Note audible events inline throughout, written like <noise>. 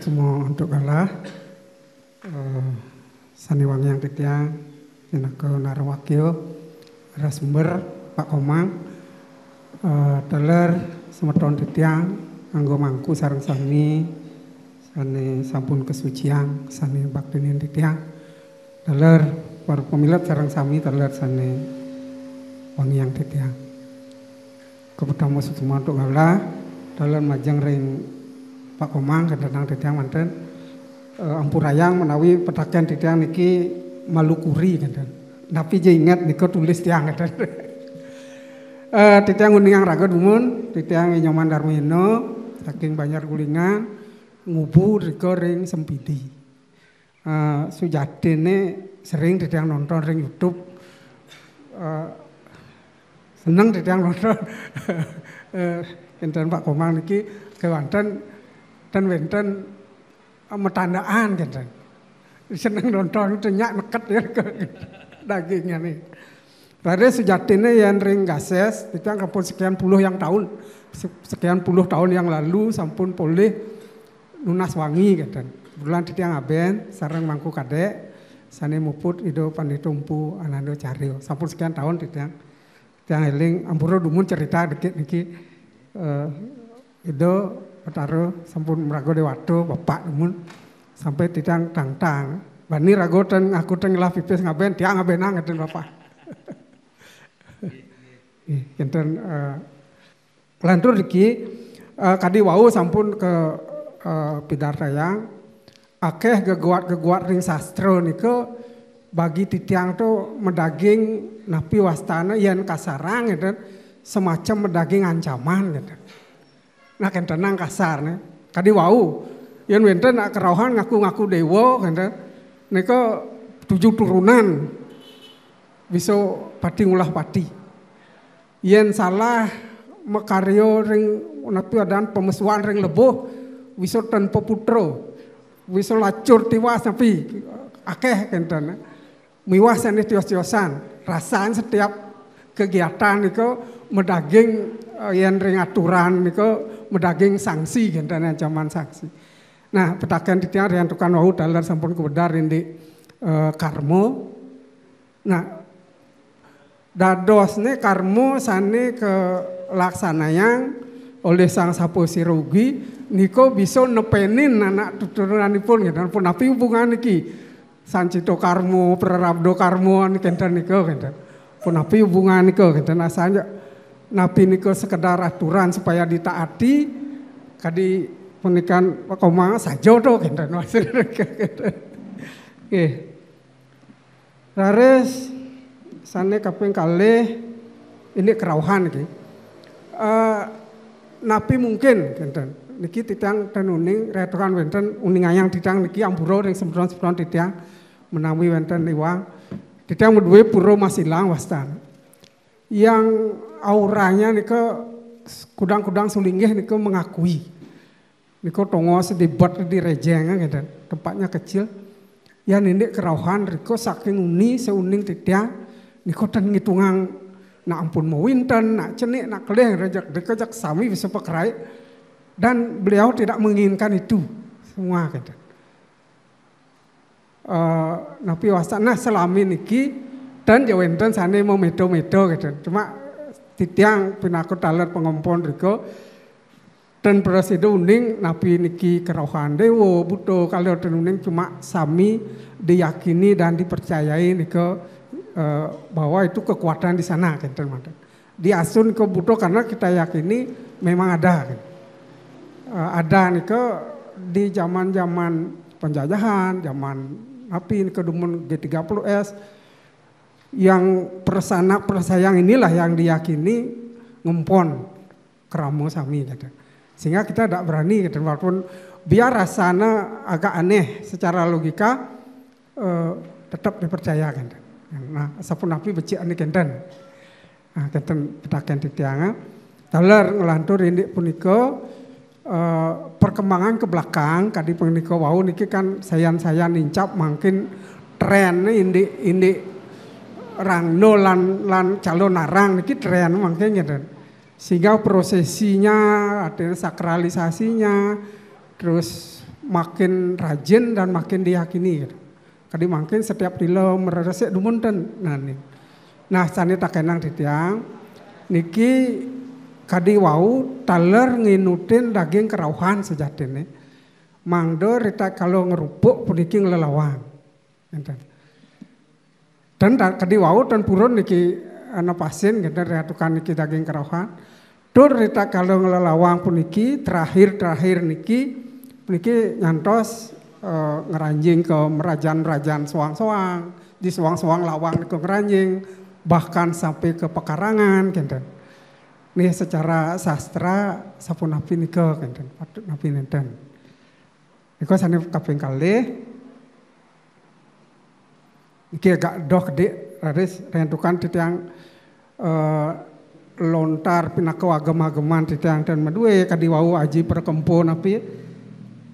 semua untuk kalah. Eh, saniwangi yang ketiang tinako narwakil rasumber pak omang teler eh, semeton titiang anggo mangku sarang sami Sani sampun kesucian sane bakti titiang teler para pemilat sarang sami teler Sani wangi yang titiang kepada musuh semua untuk kalah, dalam majang ring Pak Komang kedenang titiang manten e, eh, ampurayang menawi pedagang titiang niki malukuri kadang. tapi je ingat niko tulis tiang kenten <laughs> e, eh, uning yang ragot umun titiang nyoman darwino, saking banyak gulingan ngubur niko ring sempidi e, eh, sujadene sering titiang nonton ring youtube Uh, seneng titiang nonton <laughs> e, Pak Komang niki kewanten dan wenten eh, metandaan gitu. Seneng nonton itu nyak meket ya dagingnya nih. Dari sejatinya yang ring gases, itu yang kampung sekian puluh yang tahun, sekian puluh tahun yang lalu sampun boleh lunas wangi gitu. Bulan yang aben, sarang mangku kade, sani muput ido pandi tumpu anando cario. Sampun sekian tahun titiang, titiang eling, ampuro dumun cerita dikit dikit Uh, eh, ido petaro sampun merago dewato bapak namun sampai tidang tang tang bani rago dan aku teng lah pipis ngaben tiang ngaben nang ngeten bapak ngeten uh, eh, lantur lagi, eh, kadi wau sampun ke pidar eh, tayang akeh geguat geguat ring sastro niko bagi titiang tuh medaging napi wastana yang kasarang gitu semacam medaging ancaman gitu nah kentenang kasar nih kadi wau yang wenten nak kerauhan ngaku-ngaku dewo, kenten niko tujuh turunan bisa pati ngulah pati yen salah mekario ring napi adan pemesuan ring leboh bisa tanpa poputro, bisa lacur tiwas tapi akeh kenten miwas ini tiwas-tiwasan rasaan setiap kegiatan niko medaging eh, yang ring aturan niko medaging sanksi gendana ancaman sanksi. Nah, petakan di tiar yang tukang wau dalar sampun kebedar di e, eh, karmo. Nah, dadosnya karmo sani ke laksana yang oleh sang sapu si rugi, niko bisa nepenin anak tuturunanipun gitu pun api hubungan niki sancito karmo prarabdo karmo kenten niko kenten pun api hubungan niko kenten asalnya nah, nabi niku sekedar aturan supaya ditaati kadi punikan koma saja tuh kenten Oke. <laughs> Rares sana kaping kali ini kerauhan ki. Uh, eh, napi mungkin kenten. Niki titang dan uning retukan wenten uning ayang titang niki amburo yang sembron sembron titang menawi wenten liwang. Titang mudwe puro masih lang wastan. Yang auranya niko kudang-kudang sulingeh niko mengakui. Niko tongo sedebat di rejeng kan gitu. Tempatnya kecil. Ya nenek kerauhan niko saking uni seuning titia. Niko dan ngitungang nak ampun mau winten, nak cenik, nak keleh, rejak gitu. dekajak sami bisa pekerai. Dan beliau tidak menginginkan itu semua gitu. Uh, eh, wasa nah selami niki dan jauh wenten sana mau medo-medo gitu. Cuma titiang pinaku taler pengompon riko dan itu uning napi niki kerohan dewo butuh kalau dan uning cuma sami diyakini dan dipercayai niko eh, bahwa itu kekuatan di sana kan teman-teman ke butuh karena kita yakini memang ada kan. Eh, ada niko di zaman-zaman penjajahan zaman napi ke dumun G30S yang persana persayang inilah yang diyakini ngempon keramu sami gitu. Sehingga kita tidak berani gitu. walaupun biar rasanya agak aneh secara logika eh, tetap dipercayakan. Gitu. Nah, sapun api becik ane kenten. Nah, kenten petakan tiangnya. Taler ngelantur ini puniko eh, perkembangan ke belakang kadi punika wau niki kan sayan-sayan nincap makin tren ini ini rangno lan lan calon narang niki drean mangke ngeten. Sehingga prosesinya, ada sakralisasinya, terus makin rajin dan makin diyakini. Kadi makin setiap dilo meresek dumunten. nani nah, nah sani tak kenang ditiang Niki kadi wau taler nginutin daging kerauhan sejatine. Mangdo rita kalau ngerupuk puniki ngelelawan. Enten dan kedi wau dan purun niki ana pasien gender rehatukan ya, niki daging kerohan tur rita kalau ngelawang pun niki terakhir terakhir niki niki nyantos uh, eh, ngeranjing ke merajan merajan suang-suang di suang-suang lawang ke ngeranjing bahkan sampai ke pekarangan gitu nih secara sastra sapu napi niko gender napi nenten Niko sana kaping kali iki gak doh gede raris rentukan di uh, eh, lontar pinako agama-agaman tiang dan medue wau aji perkempu napi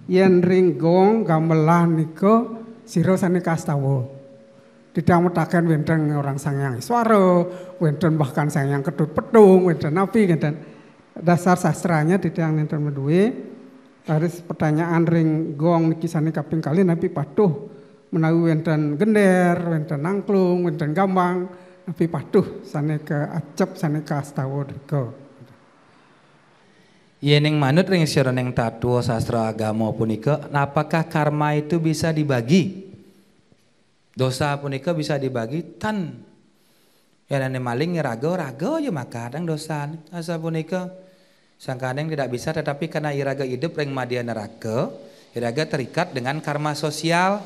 yen ringgong gamelan niko siro sani kastawo tiang mutakan wenten orang sangyang suara wenten bahkan sangyang ketut petung wenten napi dan dasar sastranya di tiang wenten medue Taris pertanyaan ringgong gong niki sani kaping kali napi patuh menawi wenten gender, wenten nangklung, wenten gambang, tapi patuh sana saneka acep ke astawa derga. Yening manut ring sira yang sastra agama punika, apakah karma itu bisa dibagi? Dosa punika bisa dibagi tan Yarane maling rago rago ya maka kadang dosa asa punika sangkaneng tidak bisa tetapi karena iraga hidup ring madia neraka iraga terikat dengan karma sosial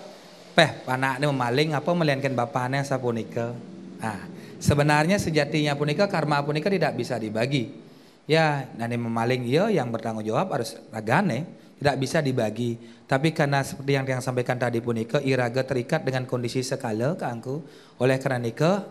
peh anaknya memaling apa melainkan bapaknya sapunika. Nah, sebenarnya sejatinya punika karma punika tidak bisa dibagi. Ya, nani memaling ya yang bertanggung jawab harus ragane, tidak bisa dibagi. Tapi karena seperti yang yang sampaikan tadi punika iraga terikat dengan kondisi sekala keangku. Oleh karena nika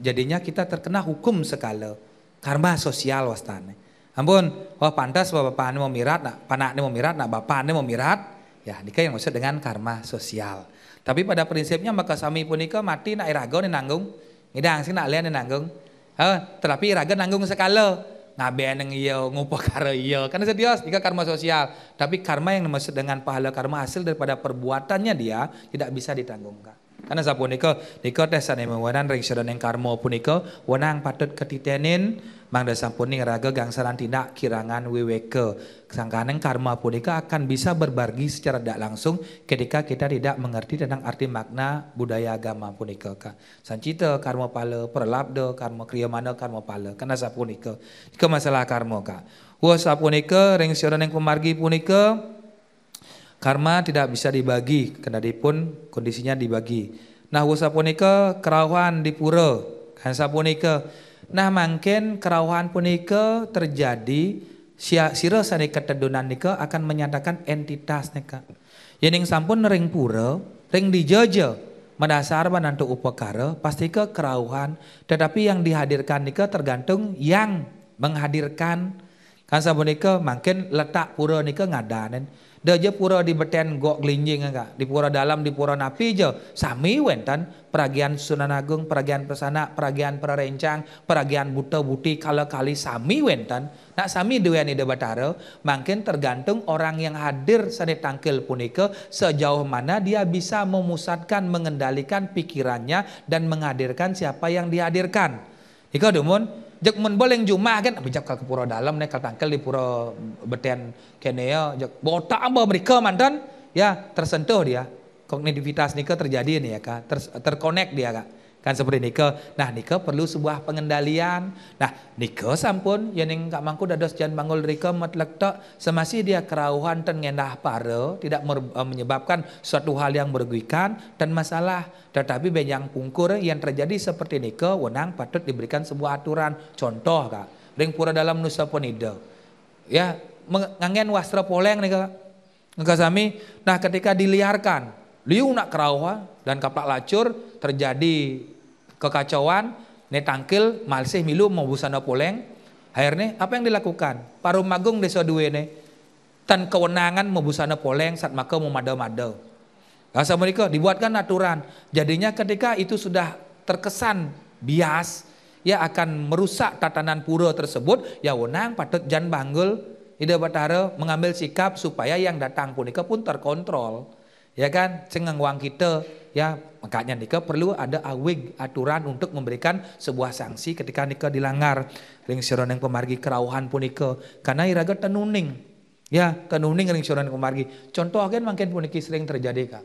jadinya kita terkena hukum sekala. Karma sosial wastane. Ampun, wah pantas bapak bapaknya mau mirat, nak ini mau mirat, nak bapaknya mau mirat, Ya, nikah yang maksud dengan karma sosial. Tapi pada prinsipnya maka sami punika mati nak iragau ni nanggung. Ngidang sing nak lian ni nanggung. Eh, tetapi iragau nanggung sekala. Ngabean yang iya, ngupa <laughs> karo iya. Karena sedios, nikah karma sosial. Tapi karma yang dimaksud dengan pahala karma hasil daripada perbuatannya dia tidak bisa ditanggungkan. Karena sapunika nika dasanipun wewenang ring sedening karma punika wenang patut ketitenin mangda sampuning raga gangsaran tindak kirangan wiweke. Sangkaneng karma punika akan bisa berbagi secara tidak langsung ketika kita tidak mengerti tentang arti makna budaya agama punika. Sancita karma pale perlabda karma kriya mana karma pale. Karena sapunika Niko masalah karma ka. wah sapunika ring sedening pemargi punika Karma tidak bisa dibagi, pun kondisinya dibagi. Nah wasapunika kerawahan di pura, hansa nah, punika. Nah mungkin kerawahan punika terjadi, sira sani ketedunan nika akan menyatakan entitas nika. Yening sampun ring pura, ring dijeje, mendasar menantu upekara, pasti ke kerauhan. Tetapi yang dihadirkan nika tergantung yang menghadirkan. Kan sabunika mungkin letak pura nika ngadanen. Dia je pura di beten gok gelinjing enggak? Di pura dalam, di pura napi je. Sami wentan peragian Sunan Agung, peragian Persana, peragian perarencang, peragian Buta Buti kalau kali sami wentan. Nak sami deweni de batara, makin tergantung orang yang hadir sani tangkil punika sejauh mana dia bisa memusatkan, mengendalikan pikirannya dan menghadirkan siapa yang dihadirkan. Ika dumun, jak mun boleh jumah kan bijak ke pura dalam nek tangkel di pura beten kene ya jak botak ambo mereka mantan ya tersentuh dia kognitivitas nika terjadi nih ya kak terkonek dia kak Kan seperti nika. Nah, nikel perlu sebuah pengendalian. Nah, nikel sampun yang ning kak mangku dados jan mangul rika semasi dia kerauhan dan ngendah pare tidak eh, menyebabkan suatu hal yang merugikan dan masalah. Tetapi banyak pungkur yang terjadi seperti nikel wenang patut diberikan sebuah aturan. Contoh kak, ring pura dalam nusa ponida. Ya, ngangen wastra poleng nika. Nika sami, nah ketika diliarkan, liu nak kerawa dan kapak lacur terjadi kekacauan, netangkil, malsih milu mau busana poleng, akhirnya apa yang dilakukan? Parum magung desa dua ne, tan kewenangan mau busana poleng saat maka mau madau-madau. Bahasa mereka dibuatkan aturan, jadinya ketika itu sudah terkesan bias, ya akan merusak tatanan pura tersebut, ya wenang patut jan banggul, ide batara mengambil sikap supaya yang datang pun pun terkontrol ya kan cengeng wang kita ya makanya nikah perlu ada awig aturan untuk memberikan sebuah sanksi ketika nikah dilanggar ring yang pemargi kerauhan nikah karena iraga tenuning ya kenuning ring yang pemargi contoh kan makin puniki sering terjadi kak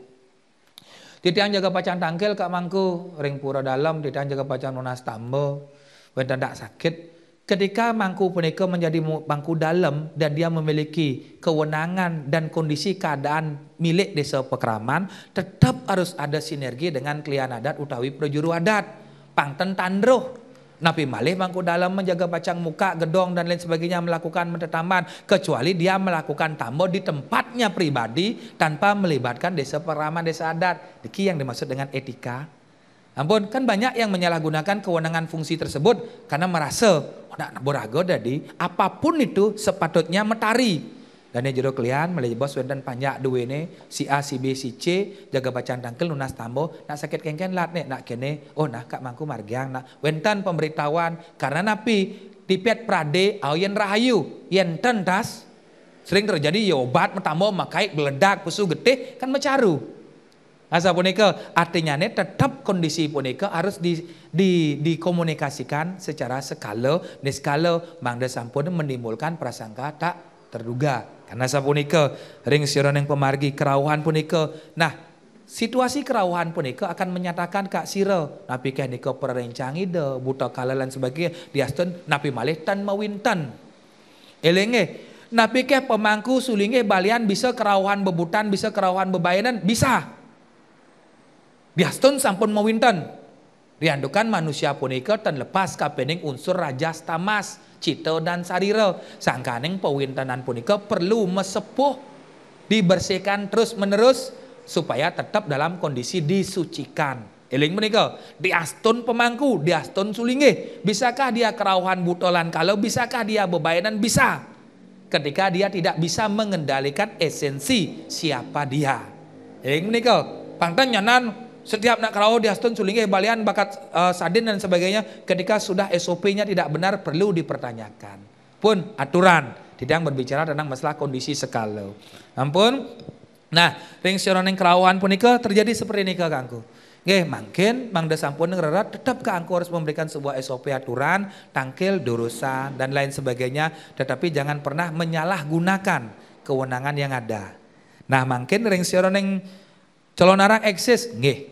Titian jaga pacan tangkil kak mangku ring pura dalam titian jaga pacan monas tambo benda tak sakit Ketika mangku boneka menjadi mangku dalam dan dia memiliki kewenangan dan kondisi keadaan milik desa Pekraman, tetap harus ada sinergi dengan klien adat utawi projuru adat. Pangten tandruh. Nabi malih mangku dalam menjaga pacang muka, gedong dan lain sebagainya melakukan mentetaman kecuali dia melakukan tambo di tempatnya pribadi tanpa melibatkan desa Pekraman, desa adat. Deki yang dimaksud dengan etika Ampun, kan banyak yang menyalahgunakan kewenangan fungsi tersebut karena merasa oh, nak borago tadi apapun itu sepatutnya metari. Dan yang jodoh kalian melejit bos dan panjang dua ini si A si B si C jaga bacaan tangkel lunas tambo nak sakit kengken lat nih nak kene oh nak kak mangku margiang nak wentan pemberitahuan karena napi tipet prade auyen rahayu yen tentas sering terjadi ya obat metambo makai beledak pusu getih kan mecaru Asa punika artinya ini tetap kondisi punika harus di, di, dikomunikasikan secara skala di skala mangda sampun menimbulkan prasangka tak terduga. Karena asa punika ring siron yang pemargi kerauhan punika. Nah situasi kerauhan punika akan menyatakan kak siro napi kah niko perencang ide buta kalalan sebagainya diastun napi malih tan mawintan. Elenge napi kah pemangku sulinge balian bisa kerauhan bebutan bisa kerauhan bebayanan bisa. Biastun sampun mawinten. Riandukan manusia punika dan lepas kabening unsur raja stamas, cito dan sarire. Sangkaning pawintenan punika perlu mesepuh dibersihkan terus menerus supaya tetap dalam kondisi disucikan. Eling menika diastun pemangku, diastun sulinge. Bisakah dia kerauhan butolan? Kalau bisakah dia bebayanan? Bisa. Ketika dia tidak bisa mengendalikan esensi siapa dia. Eling menika. pangtan nyanan setiap nak kerau diastun sulingih balian bakat uh, eh, sadin dan sebagainya ketika sudah SOP-nya tidak benar perlu dipertanyakan. Pun aturan tidak berbicara tentang masalah kondisi sekalau. Ampun. nah ring yang kerawan punika terjadi seperti ini ke kangku. Oke, mungkin Mang Desampun negara tetap ke angku harus memberikan sebuah SOP aturan, tangkil, durusan, dan lain sebagainya. Tetapi jangan pernah menyalahgunakan kewenangan yang ada. Nah, mungkin ring calon colonarang eksis, nggih.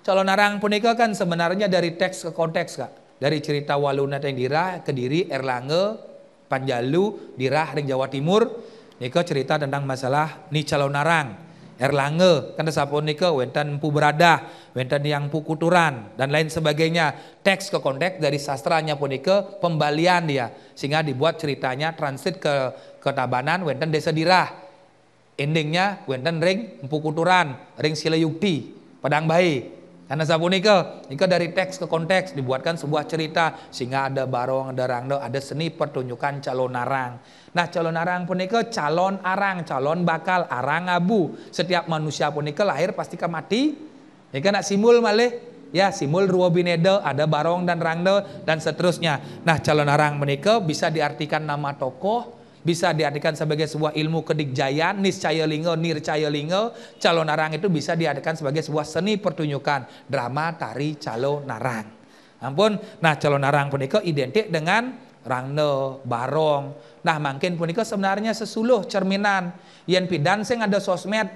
Calon narang punika kan sebenarnya dari teks ke konteks kak. Dari cerita Waluna yang ke Kediri, Erlange, Panjalu, dirah ring Jawa Timur. Nika cerita tentang masalah ni calon narang. Erlange, kan sapun nika wentan pu berada, wentan yang pu kuturan dan lain sebagainya. Teks ke konteks dari sastranya punika pembalian dia sehingga dibuat ceritanya transit ke ke Tabanan wentan desa dirah endingnya wentan ring empu kuturan ring sila yukti padang bayi karena nikel, jika dari teks ke konteks dibuatkan sebuah cerita sehingga ada barong, ada rangdo, ada seni pertunjukan calon arang. Nah calon arang punika calon arang, calon bakal arang abu. Setiap manusia pun punika lahir pasti ke mati. Jika ya nak simul malih, ya simul ruwa binede, ada barong dan rangdo dan seterusnya. Nah calon arang punika bisa diartikan nama tokoh, bisa diartikan sebagai sebuah ilmu kedikjayaan, niscaya lingo, nircaya lingo, calon narang itu bisa diartikan sebagai sebuah seni pertunjukan drama tari calo narang. Ampun, nah calon narang punika identik dengan rangno, barong. Nah mungkin punika sebenarnya sesuluh cerminan yang pidan sing ada sosmed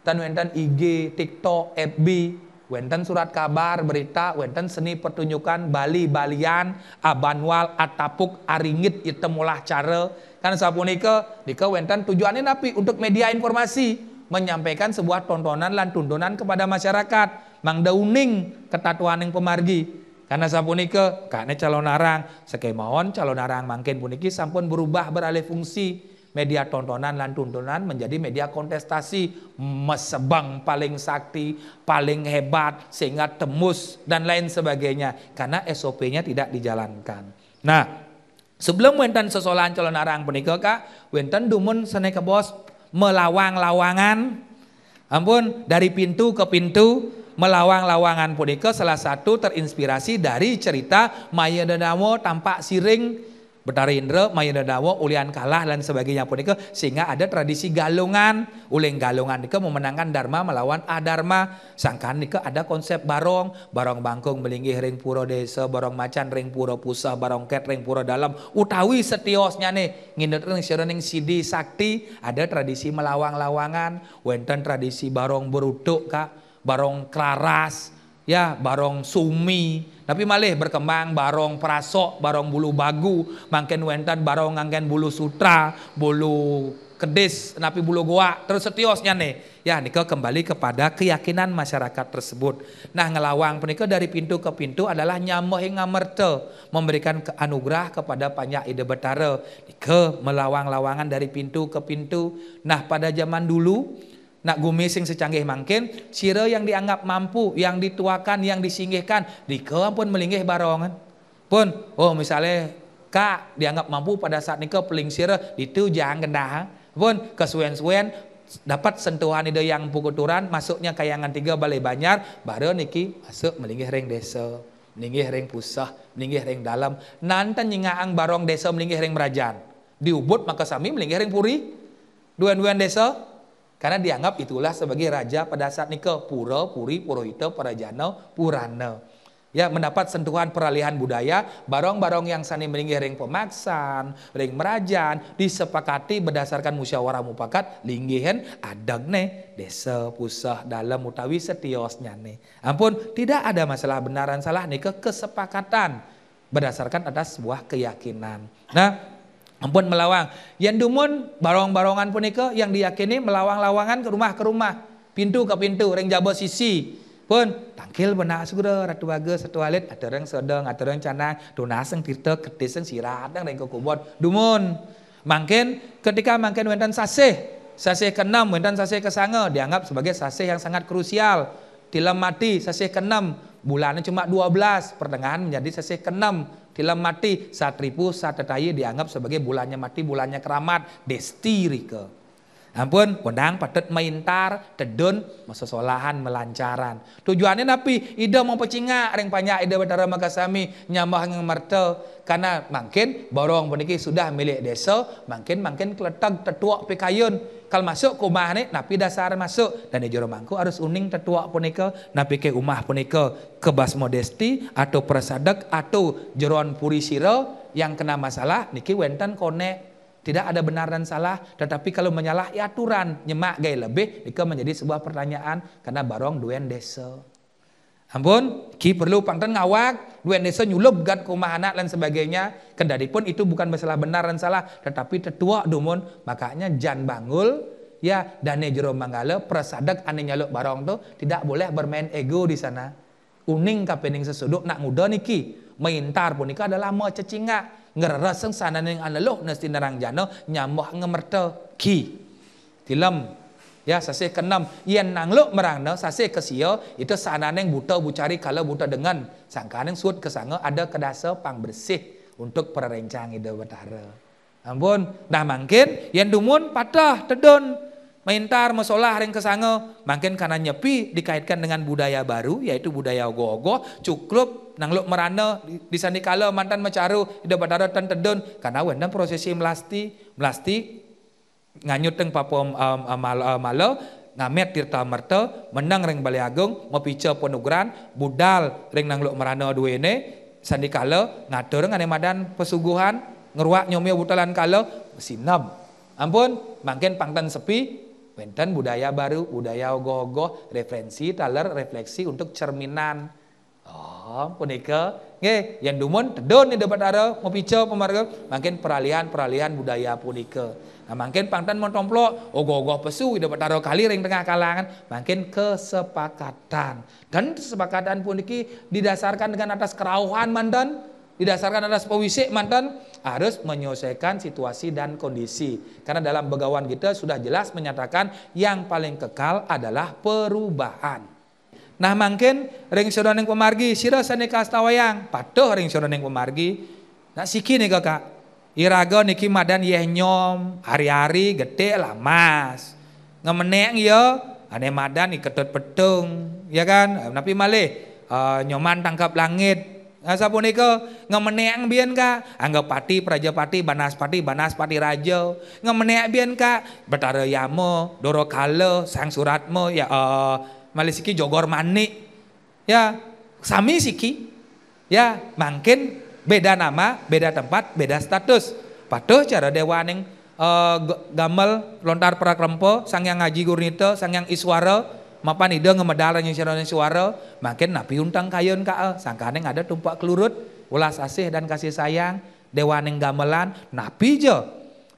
tan wenten IG, TikTok, FB, wenten surat kabar, berita, wenten seni pertunjukan Bali, Balian, Abanwal, Atapuk, Aringit, itemulah cara Kan sapunika wentan tujuannya napi untuk media informasi menyampaikan sebuah tontonan lan tuntunan kepada masyarakat. Mang dauning yang pemargi. Karena sapunika karena calon arang sekemahon calon arang mangkin puniki sampun berubah beralih fungsi media tontonan dan tuntunan menjadi media kontestasi mesebang paling sakti paling hebat sehingga temus dan lain sebagainya karena SOP-nya tidak dijalankan. Nah, Sebelum wenten sesolahan calon arang punika kak, wenten dumun senek bos melawang-lawangan ampun dari pintu ke pintu melawang-lawangan punika salah satu terinspirasi dari cerita Maya Danamo tampak siring Indra, Mayadadawa, Ulian Kalah dan sebagainya pun itu sehingga ada tradisi galungan. Uling galungan itu memenangkan Dharma melawan Adharma. Sangkan itu ada konsep barong, barong bangkung melinggi ring puro desa, barong macan ring puro pusah, barong ket ring puro dalam. Utawi setiosnya nih, ngindet ring sironing sidi sakti, ada tradisi melawang-lawangan, wenten tradisi barong beruduk kak, barong kelaras, ya barong sumi tapi malih berkembang barong prasok barong bulu bagu mangken wentan barong ngangken bulu sutra bulu kedis napi bulu goa terus setiosnya nih ya nikah kembali kepada keyakinan masyarakat tersebut nah ngelawang penikah dari pintu ke pintu adalah nyamuk hingga merte memberikan anugerah kepada banyak ide betara nikah melawang lawangan dari pintu ke pintu nah pada zaman dulu Nak gumising secanggih mangkin, sira yang dianggap mampu, yang dituakan, yang disinggihkan, dikeuang pun melinggih barongan. Pun, oh misalnya kak dianggap mampu pada saat ke peling sira itu jangan gendah, Pun kesuen-suen dapat sentuhan ide yang pukuturan masuknya kayangan tiga balai banyar baru niki masuk melinggih ring desa melinggih ring pusah melinggih ring dalam nanten ang barong desa melinggih ring merajan diubut maka sami melinggih ring puri duan-duan desa karena dianggap itulah sebagai raja pada saat Nike Pura, Puri, Purohita, Parajana, Purana. Ya, mendapat sentuhan peralihan budaya, barong-barong yang sani meninggi ring pemaksan, ring merajan, disepakati berdasarkan musyawarah mupakat, linggihen adagne ne, desa pusah dalam utawi setiosnya ne. Ampun, tidak ada masalah benaran salah nih ke kesepakatan berdasarkan atas sebuah keyakinan. Nah, ampun melawang yang dumun barong-barongan punika yang diyakini melawang-lawangan ke rumah ke rumah pintu ke pintu ring jabo sisi pun tangkil benak segera ratu bagus satu alit ada orang sedang ada orang canang donaseng tirta sirat, siradang ring kubur, dumun mungkin ketika mungkin wentan sasih sasih keenam wentan sasih kesanga dianggap sebagai sasih yang sangat krusial tilam mati sasih keenam bulannya cuma 12 pertengahan menjadi sasih keenam dalam mati satripu satetaya dianggap sebagai bulannya mati, bulannya keramat, desti rike. Ampun, pedang patet maintar, tedun, masosolahan melancaran. Tujuannya napi, ida mau pecinga, ring banyak ida betara makasami, nyamah yang mertel. Karena makin borong peniki sudah milik desa, makin makin keletak tetuak pikayun kalau masuk ke rumah ini napi dasar masuk dan di jero mangku harus uning tetua punika napi ke umah punika kebas modesti atau persadak atau jeroan puri siro yang kena masalah niki wenten kone tidak ada benar dan salah, tetapi kalau menyalah ya aturan nyemak gaya lebih, nika menjadi sebuah pertanyaan karena barong duen desa. Ampun, ki perlu panten ngawak, dua desa nyulup gat kumah anak dan sebagainya. pun itu bukan masalah benar dan salah, tetapi tetua dumun, makanya jan bangul, ya dane jero manggale prasadak ane nyaluk barong tuh tidak boleh bermain ego di sana. Uning kapening sesuduk nak muda niki, pun nika adalah mau cacinga ngereseng sana neng ane analog nesti nerang jano nyamuh ngemerte ki. Tilam Ya, ke-6. yang nangluk merangna ke kesia itu yang buta bucari kalau buta dengan yang suat sana, ada kedasa pang bersih untuk perencang itu betara. Ampun, dah mungkin yang dumun patah tedon maintar masalah yang sana. mungkin karena nyepi dikaitkan dengan budaya baru yaitu budaya ogo-ogo cuklup nangluk merana di kalau mantan macaru ida badara tan tedon karena wendam prosesi melasti melasti nganyut teng Papua um, um, um uh, Malo ngamet tirta merta menang ring Bali Agung mepice ponugran budal ring nang luk merana duwene sandikala ngatur ngane madan pesuguhan ngeruak nyomio butalan kala sinab ampun makin pangtan sepi wenten budaya baru budaya ogo-ogo, referensi taler refleksi untuk cerminan oh punika nggih yang dumun tedon di ada mau mepice pemarga makin peralihan-peralihan budaya punika Nah mungkin pangtan montomplo, ogoh-ogoh pesu, dapat taruh kali ring tengah kalangan, mungkin kesepakatan. Dan kesepakatan pun ini didasarkan dengan atas kerauhan mantan, didasarkan atas pewisik mantan, harus menyelesaikan situasi dan kondisi. Karena dalam begawan kita sudah jelas menyatakan yang paling kekal adalah perubahan. Nah mungkin ring sodoning pemargi, sira sane kastawayang, patuh ring sodoning pemargi. Nah siki nih kakak, Iraga niki madan yeh nyom, hari-hari gede lah mas. Ngemeneng yo ya. ane madan iketut petung, ya kan? tapi malih uh, nyoman tangkap langit. Asa nah, puniko ngemeneng biyen ka, banas pati banas pati raja. Ngemeneng biyen ka, betara yamo, doro kalo sang suratmo ya uh, malih siki jogor manik. Ya, sami siki. Ya, mungkin Beda nama, beda tempat, beda status. patuh cara dewaning uh, gamel lontar prakrempo sang yang ngaji gurnito sang yang iswara mapan ide ngemedalan yang syaronya iswara, makin napi untang kayon kayun kael kaneng ada tumpak kelurut ulas asih dan kasih sayang dewa neng gamelan napi jo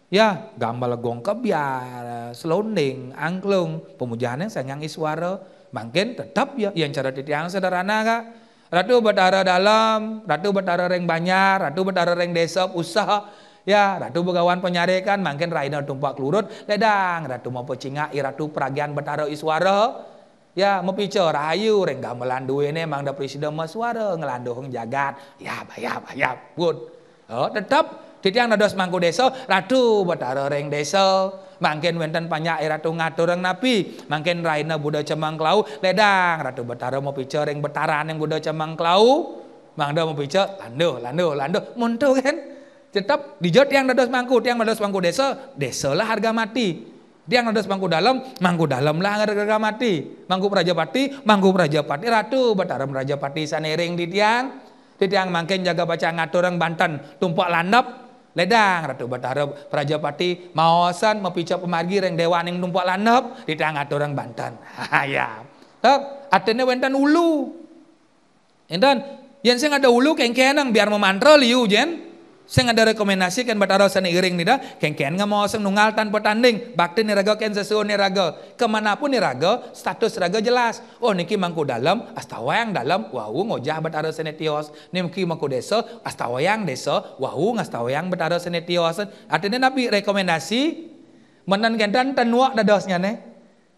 ya gamel gong kebiar ya, selonding angklung yang sang yang iswara makin tetap ya yang cara titiang sederhana kak Ratu Batara Dalam, Ratu Batara Reng banyak, Ratu Batara Reng desa Usaha, Ya, Ratu Begawan penyarekan, makin Raina tumpak lurut, ledang, Ratu mau pecinga, Ratu peragian Batara Iswara, Ya, mau pica rahayu reng gamelan duwe ne mang ada presiden mah suara ngelanduh jagat. Ya, bayap, bayap, bud. Oh, tetap jadi yang nados mangku desa, ratu wedara reng desa. Mangkin wenten air e ratu ngatureng napi, mangkin raina buddha cemangklau, ledang ratu betara mau picor yang betaran yang buddha cemangklau. Mangda mau picor lando, lando, lando, muntu kan. Tetap dijot yang dados mangku, tiang dados mangku desa, desa lah harga mati. Dia nados mangku dalam, mangku dalam lah harga mati. Mangku raja pati mangku raja pati ratu betara raja pati sanering di tiang. Di tiang mangkin jaga baca ngatur orang Banten, tumpak landap ledang ratu batara prajapati mawasan mepicap pemargi reng dewa ning numpak lanep di tangan orang Banten <laughs> ah, ya tep atene wentan ulu enten yen sing ada ulu kengkenang biar memantrol liu iya, jen saya ada rekomendasi kan batara sana iring nih dah. kian nggak mau seng nungal tanpa tanding. Bakti nih raga ken sesuatu nih raga. Kemanapun nih raga status raga jelas. Oh niki mangku dalam astawa yang dalam. Wahu ngojah batara sana tios. Niki mangku desa astawa yang desa. Wahu ngastawa yang batara sana tios. Artinya nabi rekomendasi menan kentan tenuak dadosnya nih.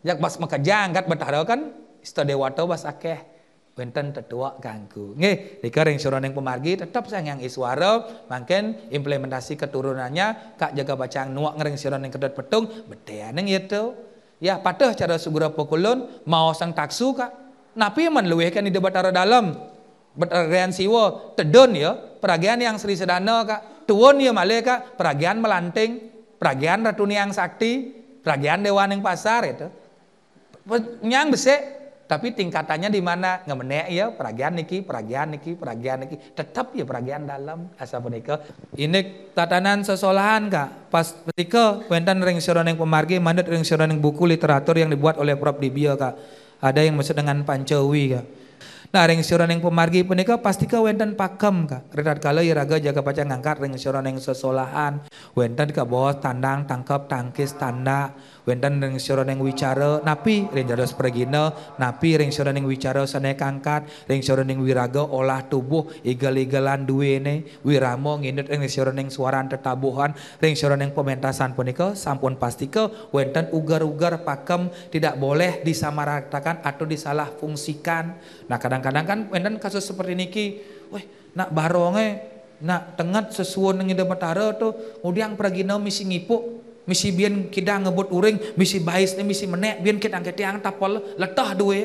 Yak bas maka jangkat batara kan istadewato bas akeh benten tetua ganggu. Nih, yang ring yang pemargi tetap yang iswara, makin implementasi keturunannya kak jaga bacaan nuak ngering yang kedut petung neng itu. Ya, ya patuh cara sugura pukulun, mau sang taksu kak. Napi man ide kan di batara dalam. Betarian siwa tedon ya, peragian yang sri sedana kak. tuun ya malih kak, peragian melanting, peragian ratuni yang sakti, peragian dewan yang pasar itu. Ya, Nyang besek tapi tingkatannya di mana? Ngemenek ya, peragian niki, peragian niki, peragian niki. Tetap ya peragian dalam asa punika. Ini tatanan sesolahan kak. Pas ketika wenten ring yang pemargi, mandat ring yang buku literatur yang dibuat oleh Prof Dibio kak. Ada yang maksud dengan Pancawi kak. Nah ring yang pemargi punika pasti ke wenten pakem kak. Redat kala ya iraga jaga paca ngangkat ring yang sesolahan. Wenten ke bawah tandang, tangkap, tangkis, tanda Wenten ring sira ning wicara napi ring dados pergina, napi ring sira ning wicara sane kangkat, ring sira ning wiraga olah tubuh igel-igelan duwene, wirama ngindet ring sira ning suaran tetabuhan, ring sira ning pementasan punika sampun pastike wenten ugar-ugar pakem tidak boleh disamaratakan atau disalah fungsikan. Nah, kadang-kadang kan wenten kasus seperti niki, weh nak baronge nak tengat sesuai dengan matahari tuh kemudian pergi misi ngipuk misi bian kita ngebut uring, misi bais ni misi menek bian kita angkat tiang tapol letah duwe.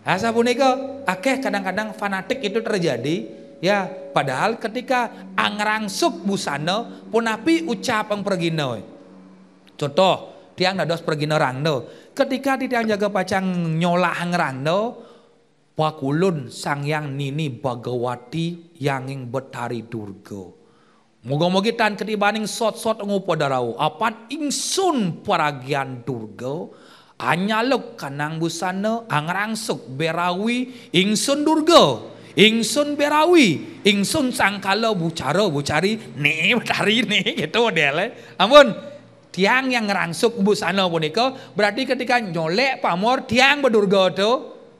Asa punika akeh kadang-kadang fanatik itu terjadi ya padahal ketika angrangsup busana punapi ucap pergi no. Contoh tiang nados pergino rangno. Ketika di tiang jaga pacang nyola angrangno pakulun sang yang nini bagawati yanging betari durga Moga-moga tan ketibaning sot-sot ngupo darau. Apat ingsun paragian durga. Anyaluk kanang busana angrangsuk berawi ingsun durga. Ingsun berawi, ingsun sangkala bucara bucari nih bucari nih gitu deh. Amun tiang yang ngerangsuk busana punika berarti ketika nyolek pamor tiang berdurga itu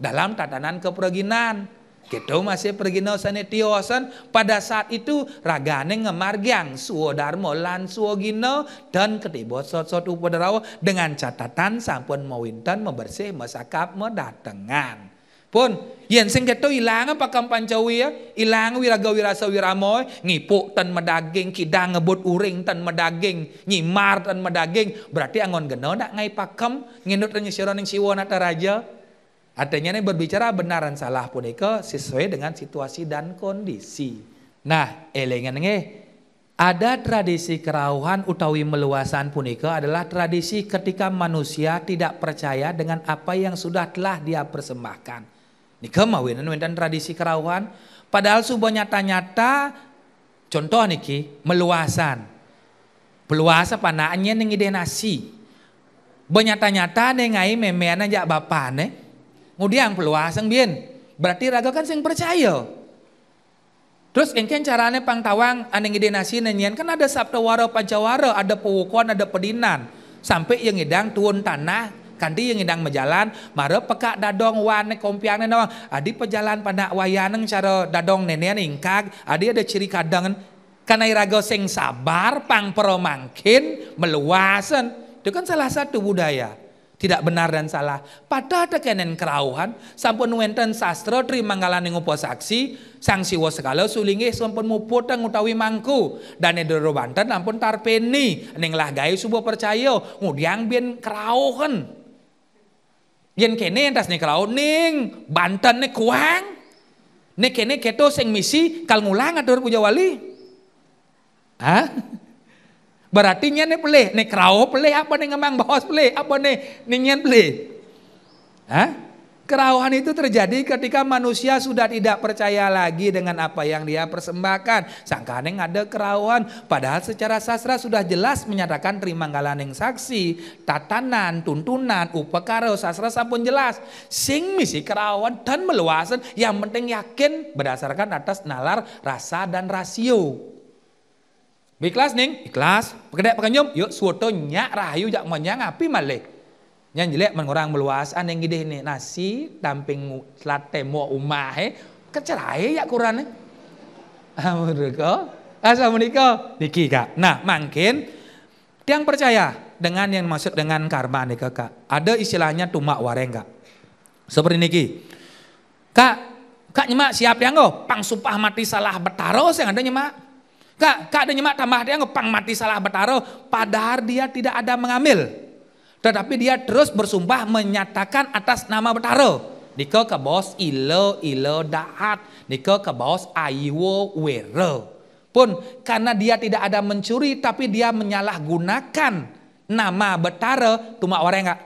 dalam tatanan keperginan. Kita gitu, masih pergi sana tiosan. Pada saat itu ragane ngemargiang suo darmo lan suo gino dan ketibo sot sot upodarawo dengan catatan sampun mawinten membersih mau datengan. Pun yen sing keto ilang apa cawi ya ilang wiraga wirasa wiramoy ngipuk tan medaging kidang ngebut uring tan medaging nyimar tan medaging berarti angon geno nak ngai pakem nginut nyisiron ning raja Artinya ini berbicara dan salah punika sesuai dengan situasi dan kondisi. Nah, elengan nge, eh, ada tradisi kerauhan utawi meluasan punika adalah tradisi ketika manusia tidak percaya dengan apa yang sudah telah dia persembahkan. Ini kemauinan wendan tradisi kerauhan. Padahal sebuah nyata-nyata contoh niki meluasan. Peluasa ini ide nasi. tanya nyata nengai memean aja bapak nih. Ngudiang peluaseng bin Berarti raga kan sing percaya. Terus engken carane pangtawang aneh ide nasi nenyian kan ada sabda waro pajawaro, ada pewukon, ada pedinan. Sampai yang ngidang tuun tanah, kanti yang ngidang mejalan, mare pekak dadong wane kompiang nenong. Adi pejalan pada wayaneng cara dadong nenian ingkag, adi ada ciri kadang karena irago sing sabar, pang peromangkin, meluasan Itu kan salah satu budaya tidak benar dan salah. Pada tekenen kerauhan, sampun wenten sastra trimangkalaning upasaksi, sang siwa segala sulingi, sampun muputeng ngutawi mangku. Dan edoro banten ampun tarpeni, ning lah gawe subuh percaya, ngudiang biyen kerauhan. Yen kene entas nih kerauh ning, banten nih kuang. Nek kene keto sing misi kal ngulang atur puja wali. Hah? Berarti nyen ne pelih, ne kerau pelih apa ne ngemang bahos pelih, apa ne nyen pelih. Hah? Kerauhan itu terjadi ketika manusia sudah tidak percaya lagi dengan apa yang dia persembahkan. Sangka neng ada kerauhan, padahal secara sastra sudah jelas menyatakan terima galaning saksi, tatanan, tuntunan, upekara sastra sampun jelas. Sing misi kerauhan dan meluasan, yang penting yakin berdasarkan atas nalar, rasa dan rasio. Ikhlas ning, ikhlas. Pekedek pekenyum, yuk suwoto nyak rahayu jak monya api malih. Nyan jelek mengurang orang meluas aneh gede ini nasi tamping selat temo umah he kecerai ya kurane. Assalamualaikum. Assalamualaikum. Niki kak. Nah mungkin yang percaya dengan yang maksud dengan karma nih kak. Ada istilahnya tumak wareng kak. Seperti niki. Kak, kak nyemak siap yang go. Oh? Pang supah mati salah betaro yang ada nyemak. Kak, kak ada nyemak tambah dia ngepang mati salah betaro. Padahal dia tidak ada mengambil. Tetapi dia terus bersumpah menyatakan atas nama betaro. Niko ke bos ilo ilo daat. Niko ke bos aiwo wero. Pun karena dia tidak ada mencuri tapi dia menyalahgunakan nama betaro. Tuma orang enggak.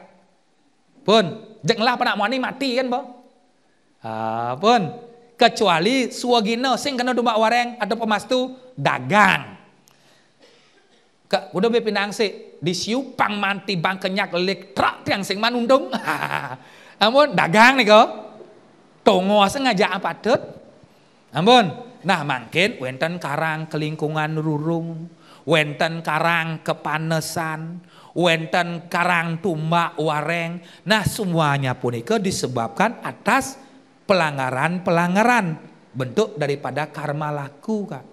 Pun, jenglah penak ni mati kan bo. Ah, pun, Kecuali suwagina sing kena domba wareng atau pemastu dagang. Ke, udah be nangsi di siupang manti bang kenyak lelik truk tiang sing manundung. <laughs> amun dagang nih kok. Tongo sengaja apa tuh? Amun, Nah mungkin wenten karang kelingkungan rurung, wenten karang kepanesan, wenten karang tumbak wareng. Nah semuanya pun itu disebabkan atas pelanggaran-pelanggaran bentuk daripada karma laku kak.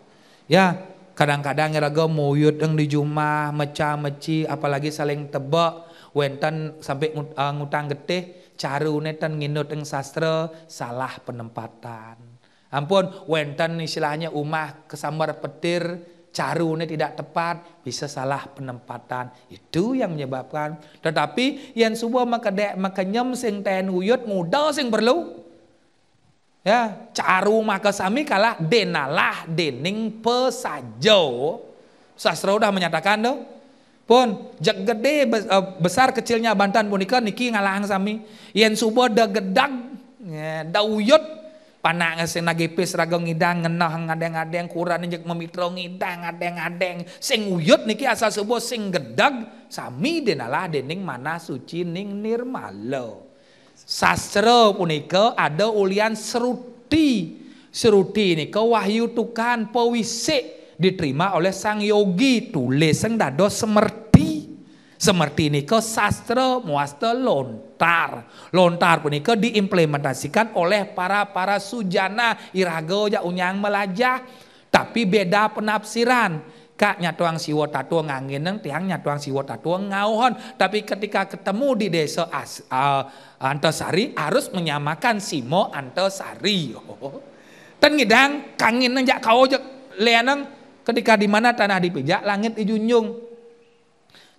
Ya kadang-kadang raga moyut yang di jumah meca meci apalagi saling tebak wentan sampai uh, ngutang getih caru netan nginut yang sastra salah penempatan. Ampun wentan istilahnya umah kesambar petir caru carune tidak tepat, bisa salah penempatan. Itu yang menyebabkan. Tetapi yang semua maka dek maka nyem sing ten uyut ngudal sing perlu. Ya, caru maka sami kalah denalah dening pesajo. Sastra udah menyatakan dong Pun jak gede eh, besar kecilnya bantan punika niki ngalahang sami. Yen subo da gedang ya, da uyut panak sing nagipis raga ngidang ngenah ngadeng-ngadeng kurang ngejek memitro ngidang ngadeng-ngadeng sing uyut niki asal subo sing gedang sami denalah dening mana suci ning nirmalo. Sastra punika ada ulian seruti. Seruti ini ke wahyu Tuhan pewisik diterima oleh sang yogi tulis sang dado semerti. Semerti ini ke sastra muasta lontar. Lontar punika diimplementasikan oleh para para sujana irago ya unyang melajah. Tapi beda penafsiran tuang nyatuang siwa ngangin neng. Tiangnya tuang siwa tatua ngauhon. Tapi ketika ketemu di desa as, uh, eh, Antosari harus menyamakan simo Antosari. Oh. Ten ngidang kangineng jak kau jak leaneng ketika di mana tanah dipijak langit dijunjung.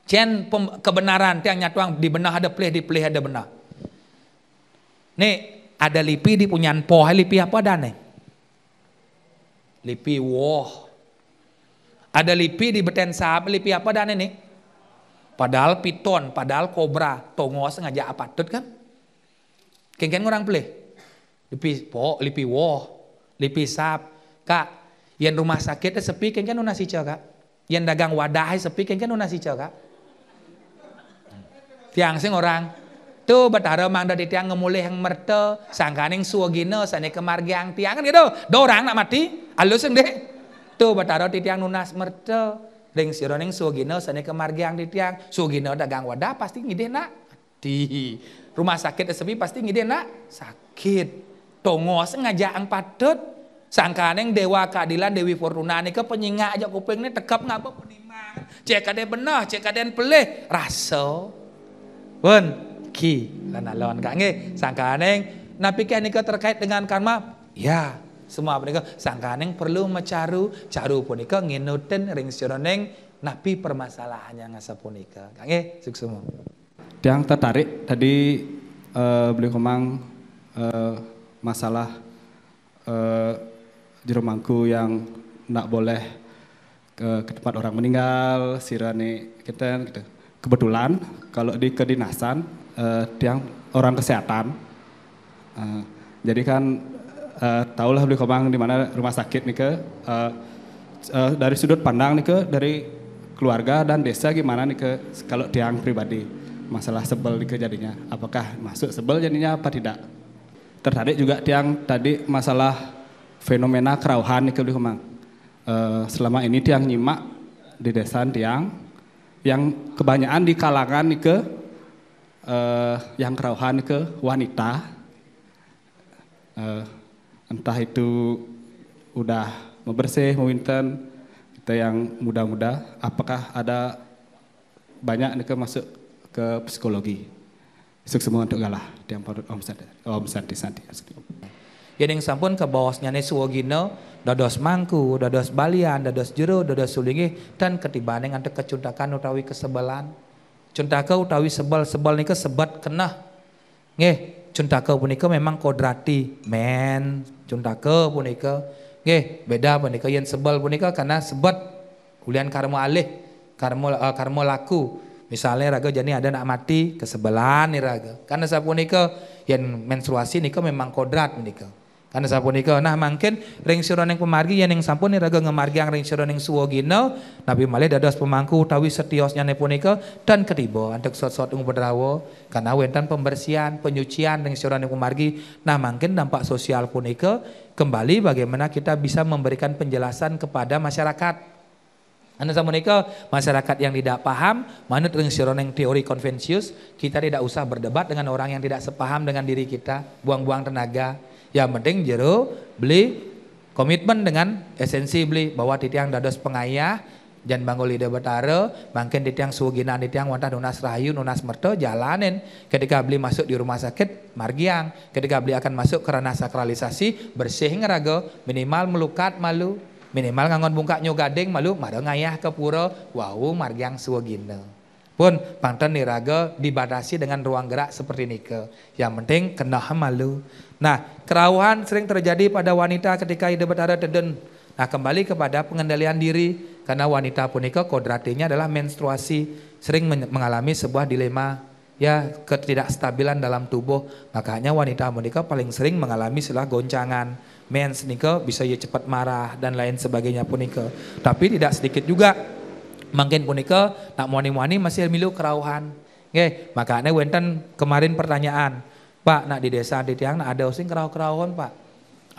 Cen kebenaran tiangnya tuang di benah ada pleh, di pleh ada benah. Nih ada lipi di punyan poh lipi apa dane? Lipi woh ada lipi di beten sahab, lipi apa dana nih? Padahal piton, padahal kobra, tongos ngajak tuh kan? Kengkeng orang pilih. Lipi po, lipi wo, lipi sahab. Kak, yang rumah sakitnya sepi nuna una cok kak. Yang dagang wadah sepi nuna una cok kak. Tiang sing orang, tuh betara mang dari tiang ngemulih yang merte sangkaning suwagina kemargi yang tiang kan gitu. Do nak mati, alusin deh. Tuh betaro titiang nunas merce Ring siro ning sugino kemargi ang titiang. Sugino dagang wadah pasti ngide nak. Di rumah sakit sepi pasti ngide nak. Sakit. ang ngajaang sangka neng dewa keadilan Dewi Fortuna ini ke penyinga aja kupingnya tekap nggak apa penimang. Cek ada benar, cek ada yang pelih. Raso. pun ki, lan alon kange. Sangkaneng. Nah pikir ke terkait dengan karma. Ya, semua punika sangkaning perlu mencaru caru punika nginuten ring sironeng nabi permasalahannya ngasa punika. Kange semua. Yang tertarik tadi uh, eh, beliau kemang uh, masalah uh, eh, rumahku yang nak boleh ke, ke tempat orang meninggal, sirani kita gitu. Kebetulan kalau di kedinasan uh, yang orang kesehatan. Uh, jadi kan uh, eh, tahulah beli di mana rumah sakit nih ke uh, uh, dari sudut pandang nih ke dari keluarga dan desa gimana nih ke kalau tiang pribadi masalah sebel nih ke apakah masuk sebel jadinya apa tidak tertarik juga tiang tadi masalah fenomena kerauhan nih ke beli kobang uh, selama ini tiang nyimak di desa tiang yang kebanyakan di kalangan nih ke uh, yang kerauhan ke wanita uh, entah itu udah mau bersih, mau winten, kita yang muda-muda, apakah ada banyak yang masuk ke psikologi? Suk semua untuk galah, yang Om Santi, Om Santi Santi. Yang sampun ke bawahnya nih suwogino, dados mangku, dados balian, dados juru, dados sulingi dan ketibaan yang ada kecuntakan utawi kesebelan. Cuntaka utawi sebel, sebel nih sebat kena Nih, cuntake punika memang kodrati men cuntake punika nggih beda punika yang sebel punika karena sebet ulian karma alih karma uh, karma laku misalnya raga jadi ada nak mati kesebelan nih raga karena sapunika yang menstruasi nika memang kodrat nika karena sampun sapunika. Nah, mungkin ring sira ning pemargi yen ing sampun niraga yang ring sira ning suwa gina, Nabi malih dados pemangku utawi setiosnya nyane punika dan ketiba untuk sot-sot ing karena karena wentan pembersihan, penyucian ring sira ning pemargi. Nah, mungkin dampak sosial punika kembali bagaimana kita bisa memberikan penjelasan kepada masyarakat. Anda samunika masyarakat yang tidak paham, manut ring yang teori konvensius kita tidak usah berdebat dengan orang yang tidak sepaham dengan diri kita, buang-buang tenaga. Ya penting jero beli komitmen dengan esensi beli bahwa yang dados pengayah jangan bangun lidah betara mungkin suginan titi yang wantah nunas rahayu nunas merto jalanin ketika beli masuk di rumah sakit margiang ketika beli akan masuk karena sakralisasi bersih ngerago minimal melukat malu minimal ngangon bungkak gading malu marang ngayah ke pura wau margiang suginan. Pun panten niraga dibatasi dengan ruang gerak seperti nike. Yang penting kena malu. Nah, kerauhan sering terjadi pada wanita ketika ide berada teden. Nah, kembali kepada pengendalian diri karena wanita punika kodratinya adalah menstruasi sering mengalami sebuah dilema ya ketidakstabilan dalam tubuh makanya wanita punika paling sering mengalami sebuah goncangan mens nika bisa ya cepat marah dan lain sebagainya punika tapi tidak sedikit juga Mungkin punika nak muani wani masih milu kerauhan. Oke, makanya wenten kemarin pertanyaan, Pak, nak di desa di tiang nak ada sing kerau-kerauan, Pak.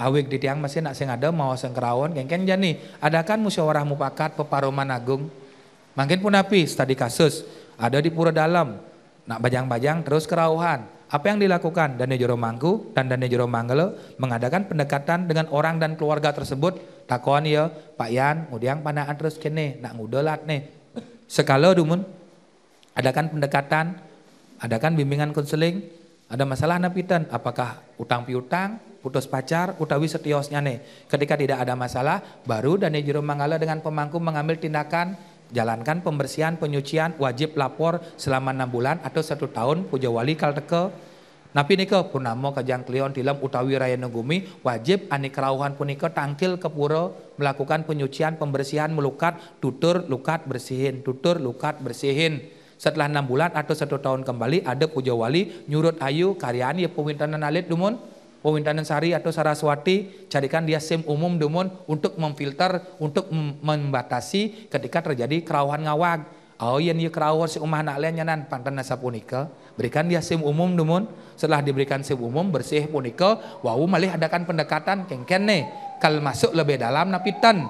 Awik di tiang masih nak sing ada mau sing kerauan, kengken jani. Adakan musyawarah mupakat peparoman agung. Mungkin pun api studi kasus ada di pura dalam, nak bajang-bajang terus kerauhan. Apa yang dilakukan dan Joro Mangku dan Dani Joro Manggelo mengadakan pendekatan dengan orang dan keluarga tersebut takon ya Pak Yan kemudian panaan terus kene nak ngudolat nih sekala dumun adakan pendekatan adakan bimbingan konseling ada masalah napitan apakah utang piutang putus pacar utawi setiosnya nih ketika tidak ada masalah baru dan jero mangala dengan pemangku mengambil tindakan jalankan pembersihan penyucian wajib lapor selama enam bulan atau satu tahun puja wali kalteke Napi nika punamo kajang klion tilam utawi raya negumi wajib anik rawuhan punika tangkil ke pura melakukan penyucian pembersihan melukat tutur lukat bersihin tutur lukat bersihin setelah enam bulan atau satu tahun kembali ada puja wali nyurut ayu karyani ya pemintanan alit dumun pemintanan sari atau saraswati carikan dia sim umum dumun untuk memfilter untuk membatasi ketika terjadi kerauhan ngawag Oh yang dia kerawat si umah nak lain nyanan pantan nasab punika berikan dia sim umum numun setelah diberikan sim umum bersih punika wau malih adakan pendekatan nih kal masuk lebih dalam napitan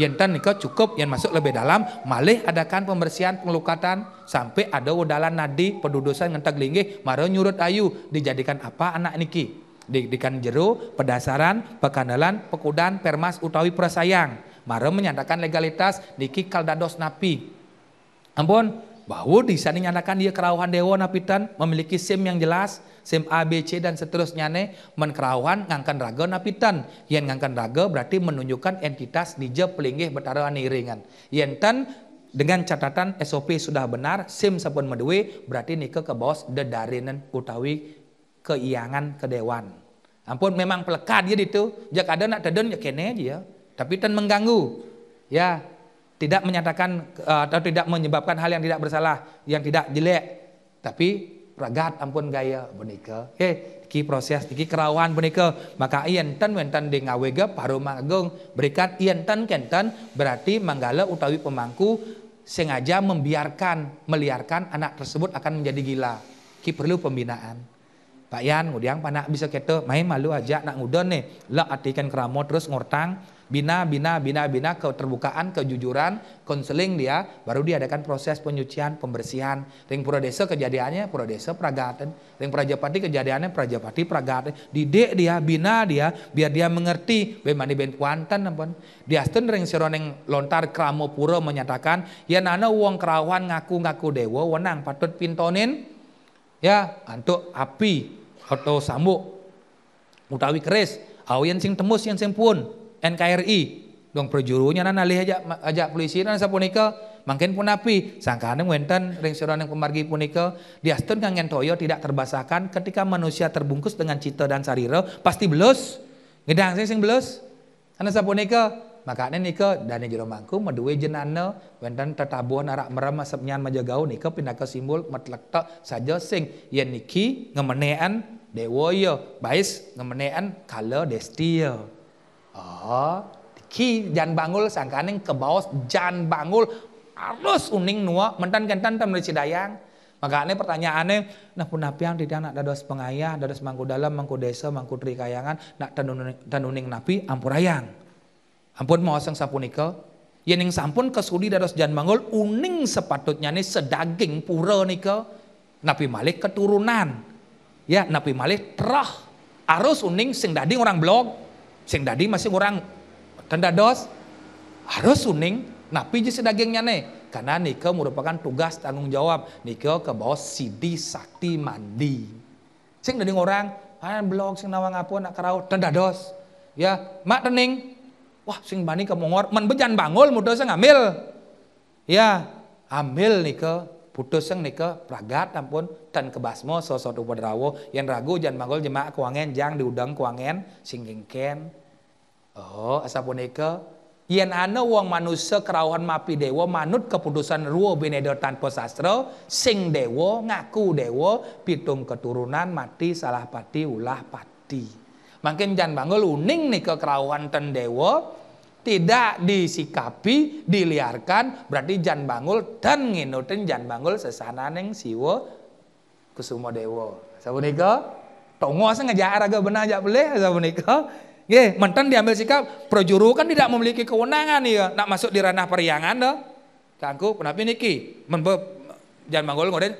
yang tan nika cukup yang masuk lebih dalam malih adakan pembersihan pengelukatan sampai ada udalan nadi pedudusan ngentak linggih maro nyurut ayu dijadikan apa anak niki dijadikan jeru pedasaran pekandalan pekudan permas utawi prasayang maro menyatakan legalitas niki kaldados napi Ampun, bahwa di sana nyatakan dia kerauhan dewa napitan memiliki sim yang jelas, sim A, B, C dan seterusnya ne men kerauhan ngangkan raga napitan. yang ngangkan raga berarti menunjukkan entitas dija pelinggih betara iringan. yang tan dengan catatan SOP sudah benar, SIM sepun medue berarti nike ke bos dedarinen utawi keiangan ke dewan. Ampun memang pelekat dia itu, jak ada nak teden ya kene aja ya. Tapi tan mengganggu. Ya, tidak menyatakan eh, atau tidak menyebabkan hal yang tidak bersalah, yang tidak jelek. Tapi ragat ampun gaya punika. Oke, eh, iki proses iki kerawan punika. Maka ienten wenten di ngawega paru magung berikat ienten kenten berarti manggala utawi pemangku sengaja membiarkan meliarkan anak tersebut akan menjadi gila. Ki perlu pembinaan. Pak Yan, ngudiang panak bisa keto, main malu aja nak udah nih. Lah atikan keramo terus ngortang bina bina bina bina keterbukaan kejujuran konseling dia baru diadakan proses penyucian pembersihan ring prodesa kejadiannya prodesa pragaten ring prajapati kejadiannya prajapati pragaten didik dia bina dia biar dia mengerti bagaimana ben kuantan nampun diasten ring seroneng lontar kramo pura menyatakan ya nana uang kerawan ngaku ngaku dewa wenang patut pintonin ya antuk api atau samuk utawi keris awian sing temus yang sing pun NKRI dong perjurunya nana lihat aja ajak polisi nana sapu nikel makin pun api sangkaan yang wenten ring yang pemargi dia stun kangen toyo tidak terbasahkan ketika manusia terbungkus dengan cita dan sarire pasti belus ngedang sih sing belus nana nikel maka makanya dan yang jero mangku medue jenane wenten tetabuan arak merem asep nyan majagau nike pindah ke simbol metlekta saja sing yen niki ngemenean dewoyo ya. bias ngemenean kalau destio ya. Oh, ki jan bangul sangkaning ke bawah jan bangul harus uning nua mentan kentan temen cidayang. Maka ini pertanyaannya, nah yang tidak nak dados pengayah, dados mangku dalam, mangku desa, mangku tri kayangan, nak uning napi ampurayang. Ampun mau sang nikel, yening sampun kesudi dados jan bangul uning sepatutnya nih sedaging pura nikel Napi Malik keturunan, ya Napi Malik terah arus uning sing dading orang blog Sing dadi masih orang tanda dos harus suning napi je sedagingnya nih karena nikah merupakan tugas tanggung jawab nikah ke bawah sidi sakti mandi sing dadi orang kan blog sing nawang apa nak kerau tanda dos ya mak tening wah sing bani ke mongor men bejan bangul mudah saya ngambil ya ambil nikah putus yang nike pragat ampun dan kebasmo sosok rawo yang ragu jangan manggol jemaah kuangen jangan diudang kuangen singgingken Oh, asa punika yen ana wong manusia kerawahan mapi dewa manut keputusan ruo binedo tanpa sastra sing dewa ngaku dewa pitung keturunan mati salah pati ulah pati makin jan bangul uning nih kekerawan ten dewa tidak disikapi diliarkan berarti jan bangul dan nginutin jan bangul sesana neng siwa kusumo dewa sabunika tongo ngejar araga benar aja boleh sabunika Ya, mentan diambil sikap projuru kan tidak memiliki kewenangan ya nak masuk di ranah periangan dah. Kangku kenapa niki? Men jangan manggol ngoden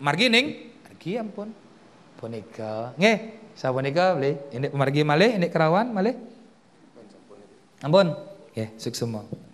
margining. Margi ya ampun. Punika. Nggih, sa punika beli? Ini margi malih, ini kerawan malih. Ampun. ya sukses semua.